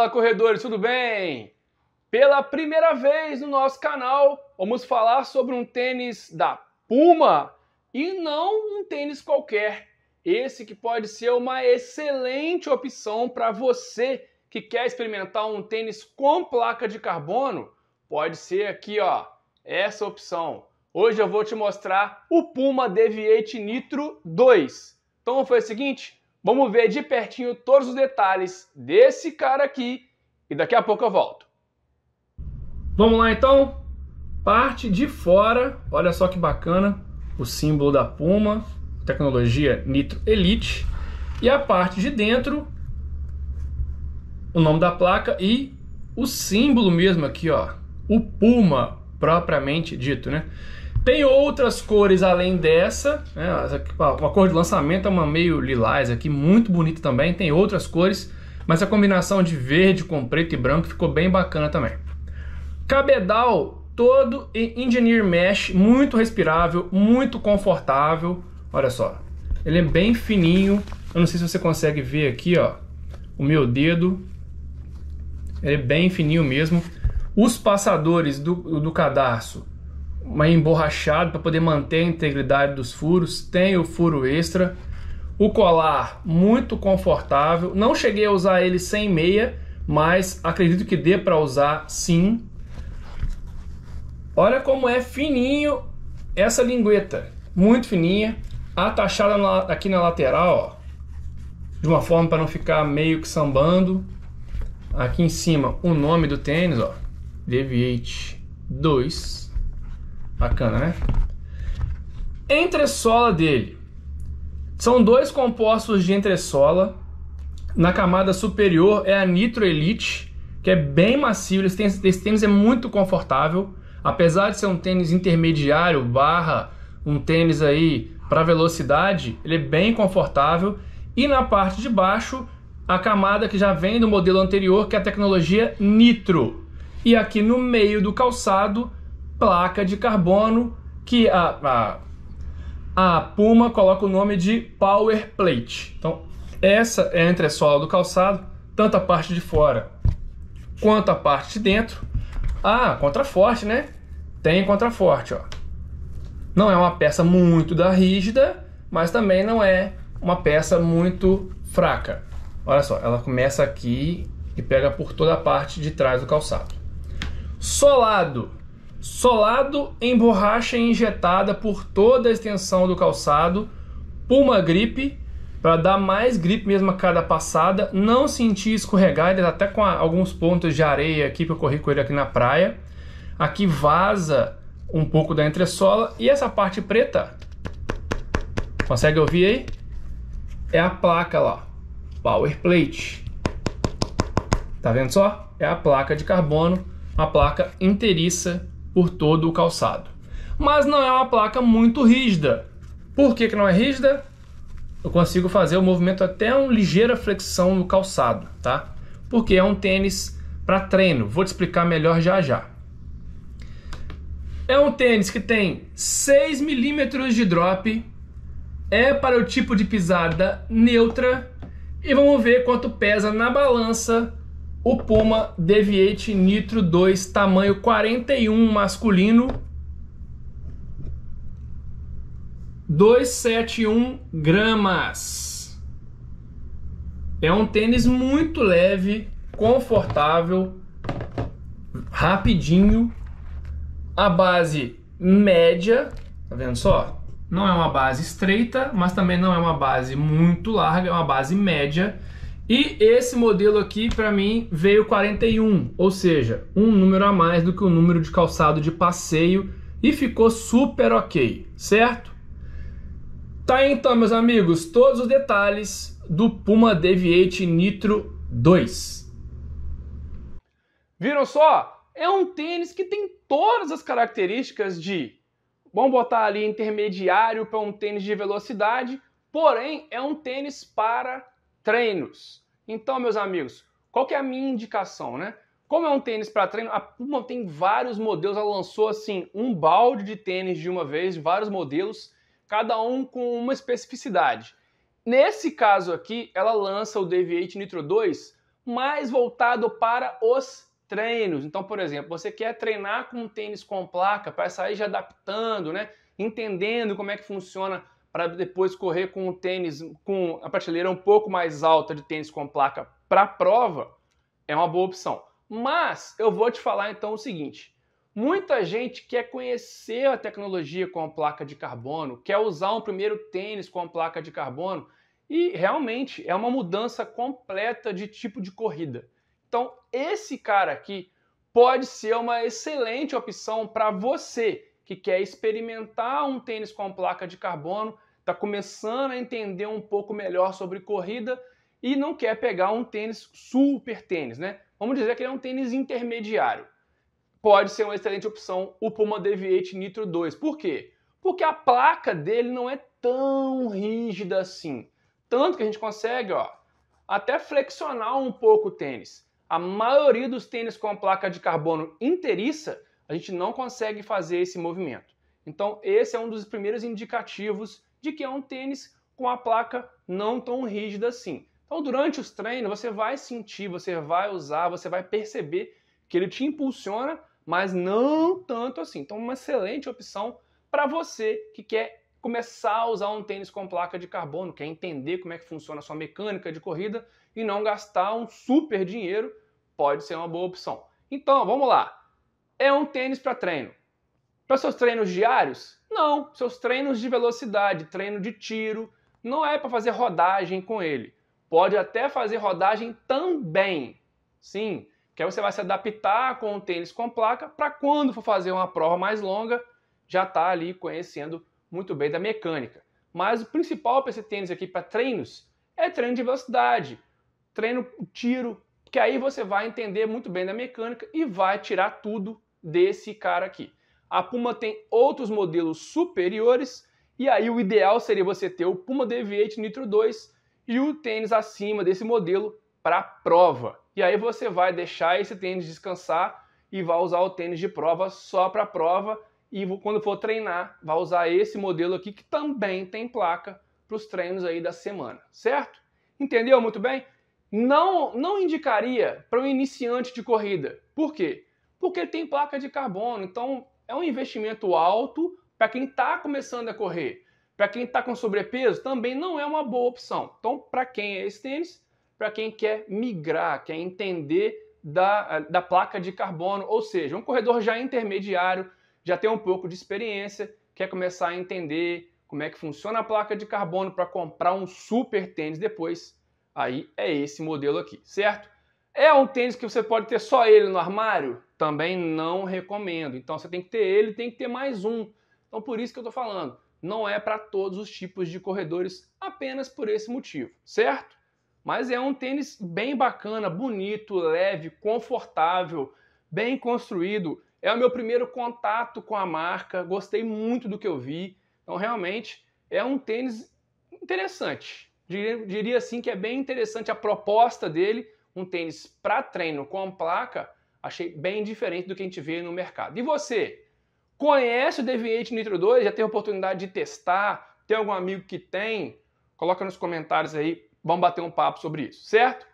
Fala corredores, tudo bem? Pela primeira vez no nosso canal, vamos falar sobre um tênis da Puma e não um tênis qualquer. Esse que pode ser uma excelente opção para você que quer experimentar um tênis com placa de carbono, pode ser aqui, ó, essa opção. Hoje eu vou te mostrar o Puma Deviate Nitro 2. Então foi o seguinte, Vamos ver de pertinho todos os detalhes desse cara aqui e daqui a pouco eu volto. Vamos lá então? Parte de fora, olha só que bacana, o símbolo da Puma, tecnologia Nitro Elite, e a parte de dentro, o nome da placa e o símbolo mesmo aqui, ó, o Puma propriamente dito, né? Tem outras cores além dessa, né? uma cor de lançamento é uma meio lilás aqui, muito bonita também. Tem outras cores, mas a combinação de verde com preto e branco ficou bem bacana também. Cabedal todo em engineer mesh, muito respirável, muito confortável. Olha só, ele é bem fininho. Eu não sei se você consegue ver aqui, ó, o meu dedo. Ele é bem fininho mesmo. Os passadores do, do cadarço uma emborrachada para poder manter a integridade dos furos, tem o furo extra. O colar muito confortável, não cheguei a usar ele sem meia, mas acredito que dê para usar sim. Olha como é fininho essa lingueta, muito fininha, atachada na, aqui na lateral, ó, de uma forma para não ficar meio que sambando. Aqui em cima o nome do tênis, ó, Deviate 2. Bacana, né? Entressola dele. São dois compostos de entressola. Na camada superior é a Nitro Elite, que é bem macio. Esse tênis, esse tênis é muito confortável. Apesar de ser um tênis intermediário, barra, um tênis aí para velocidade, ele é bem confortável. E na parte de baixo, a camada que já vem do modelo anterior, que é a tecnologia Nitro. E aqui no meio do calçado, placa de carbono que a, a, a Puma coloca o nome de Power Plate. Então, essa é a entressola do calçado, tanto a parte de fora quanto a parte de dentro. Ah, contraforte, né? Tem contraforte, ó. Não é uma peça muito da rígida, mas também não é uma peça muito fraca. Olha só, ela começa aqui e pega por toda a parte de trás do calçado. Solado solado em borracha injetada por toda a extensão do calçado, puma gripe, para dar mais gripe mesmo a cada passada, não sentir escorregar, tá até com alguns pontos de areia aqui que eu corri com ele aqui na praia. Aqui vaza um pouco da entressola e essa parte preta, consegue ouvir aí? É a placa lá, Power Plate. Tá vendo só? É a placa de carbono, a placa inteiriça por todo o calçado. Mas não é uma placa muito rígida. Por que, que não é rígida? Eu consigo fazer o movimento até uma ligeira flexão no calçado, tá? Porque é um tênis para treino. Vou te explicar melhor já já. É um tênis que tem 6 milímetros de drop, é para o tipo de pisada neutra e vamos ver quanto pesa na balança o Puma Deviate Nitro 2, tamanho 41 masculino. 271 gramas. É um tênis muito leve, confortável, rapidinho. A base média, tá vendo só? Não é uma base estreita, mas também não é uma base muito larga, é uma base média. E esse modelo aqui, para mim, veio 41, ou seja, um número a mais do que o número de calçado de passeio e ficou super ok, certo? Tá aí então, meus amigos, todos os detalhes do Puma Deviate Nitro 2. Viram só? É um tênis que tem todas as características de vamos botar ali intermediário para um tênis de velocidade, porém é um tênis para treinos. Então, meus amigos, qual que é a minha indicação, né? Como é um tênis para treino, a Puma tem vários modelos, ela lançou assim um balde de tênis de uma vez, vários modelos, cada um com uma especificidade. Nesse caso aqui, ela lança o Deviate Nitro 2 mais voltado para os treinos. Então, por exemplo, você quer treinar com um tênis com placa para sair já adaptando, né? Entendendo como é que funciona para depois correr com o tênis, com a prateleira um pouco mais alta de tênis com placa para prova, é uma boa opção. Mas eu vou te falar então o seguinte: muita gente quer conhecer a tecnologia com a placa de carbono, quer usar um primeiro tênis com a placa de carbono, e realmente é uma mudança completa de tipo de corrida. Então, esse cara aqui pode ser uma excelente opção para você que quer experimentar um tênis com placa de carbono, está começando a entender um pouco melhor sobre corrida e não quer pegar um tênis super tênis, né? Vamos dizer que ele é um tênis intermediário. Pode ser uma excelente opção o Puma Deviate Nitro 2. Por quê? Porque a placa dele não é tão rígida assim. Tanto que a gente consegue, ó, até flexionar um pouco o tênis. A maioria dos tênis com a placa de carbono inteiriça a gente não consegue fazer esse movimento. Então, esse é um dos primeiros indicativos de que é um tênis com a placa não tão rígida assim. Então, durante os treinos, você vai sentir, você vai usar, você vai perceber que ele te impulsiona, mas não tanto assim. Então, uma excelente opção para você que quer começar a usar um tênis com placa de carbono, quer entender como é que funciona a sua mecânica de corrida e não gastar um super dinheiro, pode ser uma boa opção. Então, vamos lá é um tênis para treino. Para seus treinos diários? Não, seus treinos de velocidade, treino de tiro, não é para fazer rodagem com ele. Pode até fazer rodagem também. Sim, que aí você vai se adaptar com o tênis com placa para quando for fazer uma prova mais longa, já tá ali conhecendo muito bem da mecânica. Mas o principal para esse tênis aqui para treinos é treino de velocidade, treino tiro, que aí você vai entender muito bem da mecânica e vai tirar tudo desse cara aqui. A Puma tem outros modelos superiores, e aí o ideal seria você ter o Puma DV8 Nitro 2 e o tênis acima desse modelo para prova. E aí você vai deixar esse tênis descansar e vai usar o tênis de prova só para prova e quando for treinar, vai usar esse modelo aqui que também tem placa para os treinos aí da semana, certo? Entendeu muito bem? Não, não indicaria para um iniciante de corrida. Por quê? porque ele tem placa de carbono. Então, é um investimento alto para quem está começando a correr. Para quem está com sobrepeso, também não é uma boa opção. Então, para quem é esse tênis? Para quem quer migrar, quer entender da, da placa de carbono, ou seja, um corredor já intermediário, já tem um pouco de experiência, quer começar a entender como é que funciona a placa de carbono para comprar um super tênis depois, aí é esse modelo aqui, certo? É um tênis que você pode ter só ele no armário? Também não recomendo. Então você tem que ter ele, tem que ter mais um. Então por isso que eu estou falando, não é para todos os tipos de corredores apenas por esse motivo, certo? Mas é um tênis bem bacana, bonito, leve, confortável, bem construído. É o meu primeiro contato com a marca, gostei muito do que eu vi. Então realmente é um tênis interessante. Diria, diria assim que é bem interessante a proposta dele um tênis para treino com placa, achei bem diferente do que a gente vê no mercado. E você? Conhece o Deviate Nitro 2? Já teve oportunidade de testar? Tem algum amigo que tem? Coloca nos comentários aí, vamos bater um papo sobre isso, certo?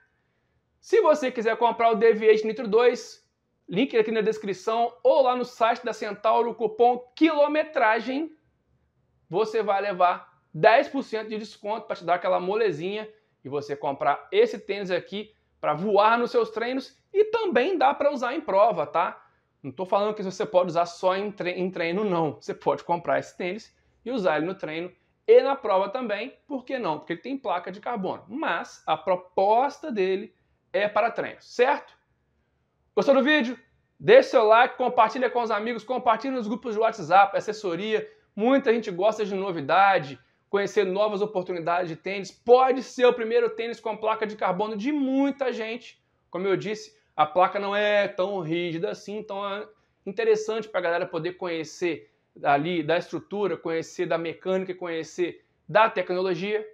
Se você quiser comprar o Deviate Nitro 2, link aqui na descrição ou lá no site da Centauro, cupom quilometragem, você vai levar 10% de desconto para te dar aquela molezinha e você comprar esse tênis aqui para voar nos seus treinos e também dá para usar em prova, tá? Não estou falando que você pode usar só em, tre em treino, não. Você pode comprar esse tênis e usar ele no treino e na prova também, por que não? Porque ele tem placa de carbono. Mas a proposta dele é para treinos, certo? Gostou do vídeo? Deixe seu like, compartilha com os amigos, compartilha nos grupos de WhatsApp, assessoria. Muita gente gosta de novidade, conhecer novas oportunidades de tênis. Pode ser o primeiro tênis com a placa de carbono de muita gente. Como eu disse, a placa não é tão rígida assim, então é interessante para a galera poder conhecer ali da estrutura, conhecer da mecânica, conhecer da tecnologia.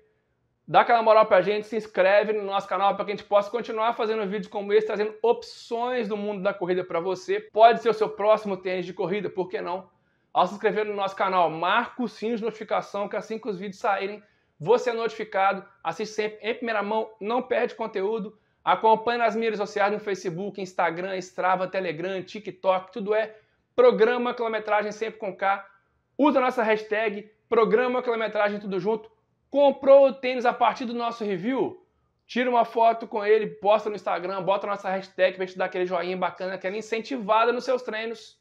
Dá aquela moral para a gente, se inscreve no nosso canal para que a gente possa continuar fazendo vídeos como esse, trazendo opções do mundo da corrida para você. Pode ser o seu próximo tênis de corrida, por que não? Ao se inscrever no nosso canal, marca o sininho de notificação, que assim que os vídeos saírem, você é notificado, assiste sempre em primeira mão, não perde conteúdo, acompanhe nas mídias sociais, no Facebook, Instagram, Strava, Telegram, TikTok, tudo é Programa Quilometragem Sempre com K. Usa a nossa hashtag Programa Quilometragem Tudo Junto. Comprou o tênis a partir do nosso review? Tira uma foto com ele, posta no Instagram, bota a nossa hashtag pra te dar aquele joinha bacana, aquela incentivada nos seus treinos.